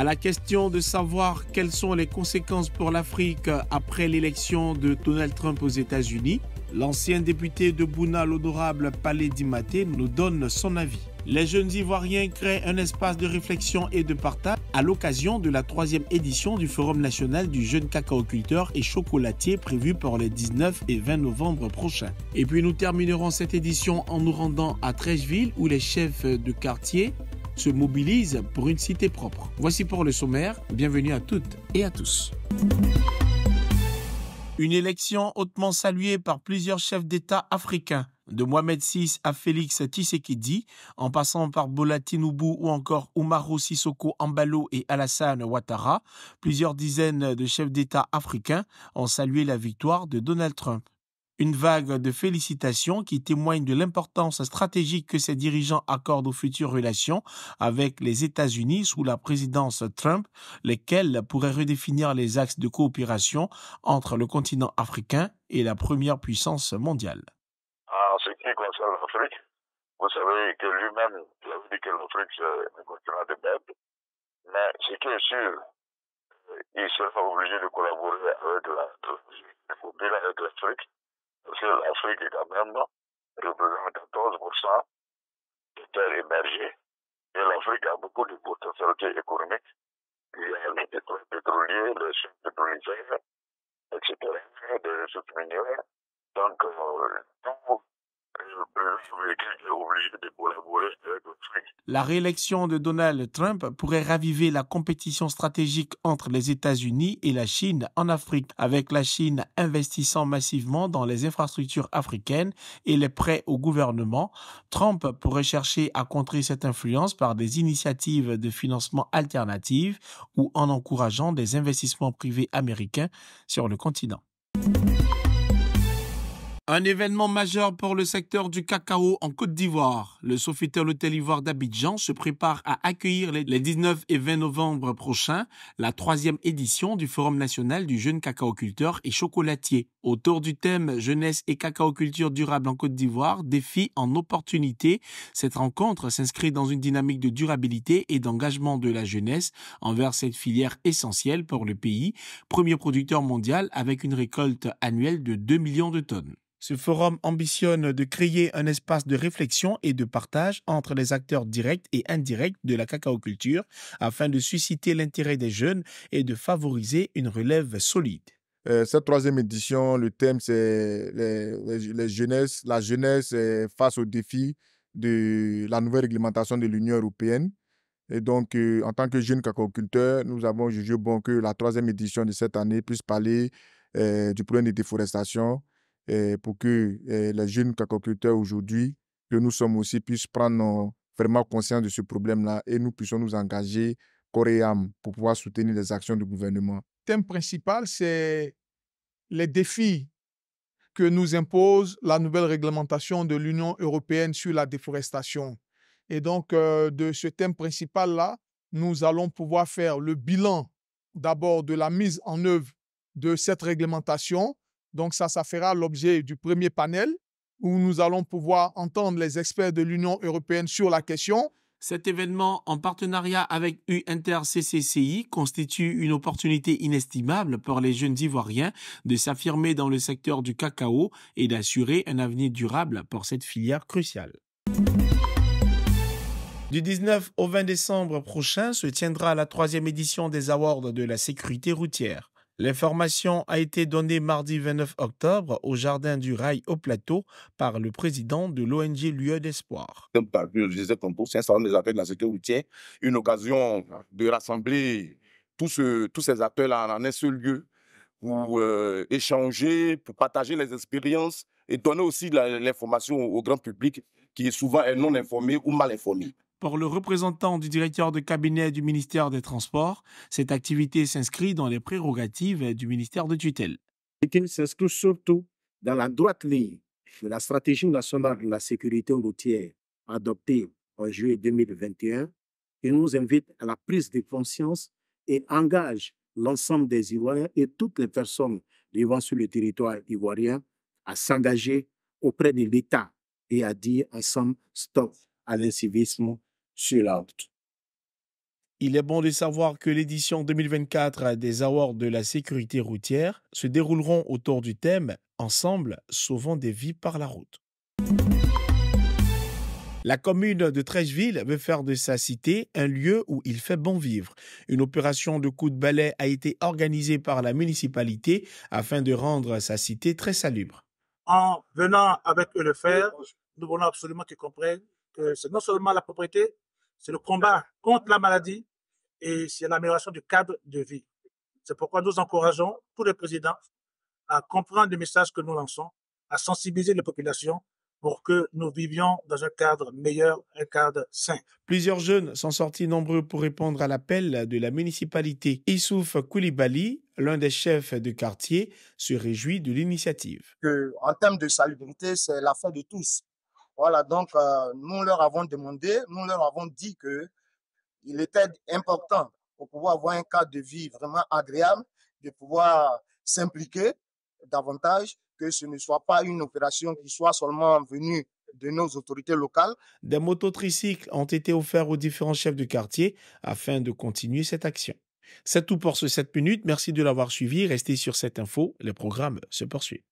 À la question de savoir quelles sont les conséquences pour l'Afrique après l'élection de Donald Trump aux États-Unis, l'ancien député de Bouna, l'honorable Palais Dimaté, nous donne son avis. Les jeunes Ivoiriens créent un espace de réflexion et de partage à l'occasion de la troisième édition du Forum national du jeune cacaoculteur et chocolatier prévu pour les 19 et 20 novembre prochains. Et puis nous terminerons cette édition en nous rendant à Trècheville où les chefs de quartier se mobilisent pour une cité propre. Voici pour le sommaire. Bienvenue à toutes et à tous. Une élection hautement saluée par plusieurs chefs d'État africains, de Mohamed VI à Félix Tshisekedi, en passant par Bola Tinubu ou encore Oumarou Sissoko Ambalo et Alassane Ouattara, plusieurs dizaines de chefs d'État africains ont salué la victoire de Donald Trump. Une vague de félicitations qui témoigne de l'importance stratégique que ces dirigeants accordent aux futures relations avec les États-Unis sous la présidence Trump, lesquelles pourraient redéfinir les axes de coopération entre le continent africain et la première puissance mondiale. ce qui concerne l'Afrique, vous savez que lui-même a dit que l'Afrique continent de mais ce qui sûr, il sera obligé de collaborer avec l'Afrique parce que l'Afrique est quand même représente 14% des terres émergées. Et l'Afrique a beaucoup de potentialités économiques. Il y a les pétroliers, les sud pétrolifères, etc., des ressources minières. Donc, euh, la réélection de Donald Trump pourrait raviver la compétition stratégique entre les États-Unis et la Chine en Afrique, avec la Chine investissant massivement dans les infrastructures africaines et les prêts au gouvernement. Trump pourrait chercher à contrer cette influence par des initiatives de financement alternatives ou en encourageant des investissements privés américains sur le continent. Un événement majeur pour le secteur du cacao en Côte d'Ivoire. Le Sofitel Hôtel Ivoire d'Abidjan se prépare à accueillir les 19 et 20 novembre prochains la troisième édition du Forum national du jeune cacaoculteur et chocolatier. Autour du thème Jeunesse et cacao culture durable en Côte d'Ivoire, défi en opportunité, cette rencontre s'inscrit dans une dynamique de durabilité et d'engagement de la jeunesse envers cette filière essentielle pour le pays, premier producteur mondial avec une récolte annuelle de 2 millions de tonnes. Ce forum ambitionne de créer un espace de réflexion et de partage entre les acteurs directs et indirects de la cacao-culture afin de susciter l'intérêt des jeunes et de favoriser une relève solide. Euh, cette troisième édition, le thème c'est les, la jeunesse face aux défis de la nouvelle réglementation de l'Union européenne. Et donc, euh, en tant que jeune cacaoculteur, nous avons jugé bon que la troisième édition de cette année puisse parler euh, du problème de déforestation, eh, pour que eh, les jeunes cacoculteurs aujourd'hui, que nous sommes aussi, puissent prendre vraiment conscience de ce problème-là et nous puissions nous engager corps et âme pour pouvoir soutenir les actions du gouvernement. Le thème principal, c'est les défis que nous impose la nouvelle réglementation de l'Union européenne sur la déforestation. Et donc, euh, de ce thème principal-là, nous allons pouvoir faire le bilan d'abord de la mise en œuvre de cette réglementation, donc ça, ça fera l'objet du premier panel où nous allons pouvoir entendre les experts de l'Union européenne sur la question. Cet événement, en partenariat avec UNTRCCCI, constitue une opportunité inestimable pour les jeunes Ivoiriens de s'affirmer dans le secteur du cacao et d'assurer un avenir durable pour cette filière cruciale. Du 19 au 20 décembre prochain se tiendra la troisième édition des Awards de la sécurité routière. L'information a été donnée mardi 29 octobre au Jardin du Rail au Plateau par le président de l'ONG Lieu d'Espoir. c'est un salon des affaires de la sécurité routière, une occasion de rassembler tous, ces acteurs-là en un seul lieu pour euh, échanger, pour partager les expériences et donner aussi l'information au grand public qui est souvent non informé ou mal informé. Pour le représentant du directeur de cabinet du ministère des Transports, cette activité s'inscrit dans les prérogatives du ministère de tutelle. Elle s'inscrit surtout dans la droite ligne de la stratégie nationale de la sécurité routière adoptée en juillet 2021, qui nous invite à la prise de conscience et engage l'ensemble des Ivoiriens et toutes les personnes vivant sur le territoire ivoirien à s'engager auprès de l'État et à dire ensemble stop à l'incivisme il est bon de savoir que l'édition 2024 des Awards de la sécurité routière se dérouleront autour du thème Ensemble, sauvons des vies par la route. La commune de Trècheville veut faire de sa cité un lieu où il fait bon vivre. Une opération de coup de balai a été organisée par la municipalité afin de rendre sa cité très salubre. En venant avec le faire, nous voulons absolument qu'ils comprennent que c'est non seulement la propriété, c'est le combat contre la maladie et c'est l'amélioration du cadre de vie. C'est pourquoi nous encourageons tous les présidents à comprendre le message que nous lançons, à sensibiliser les populations pour que nous vivions dans un cadre meilleur, un cadre sain. Plusieurs jeunes sont sortis nombreux pour répondre à l'appel de la municipalité. Issouf Koulibaly, l'un des chefs de quartier, se réjouit de l'initiative. en termes de salubrité, c'est fin de tous. Voilà, donc euh, nous leur avons demandé, nous leur avons dit que il était important pour pouvoir avoir un cadre de vie vraiment agréable, de pouvoir s'impliquer davantage, que ce ne soit pas une opération qui soit seulement venue de nos autorités locales. Des motos tricycles ont été offerts aux différents chefs de quartier afin de continuer cette action. C'est tout pour cette 7 minutes. Merci de l'avoir suivi. Restez sur cette info. Le programme se poursuit.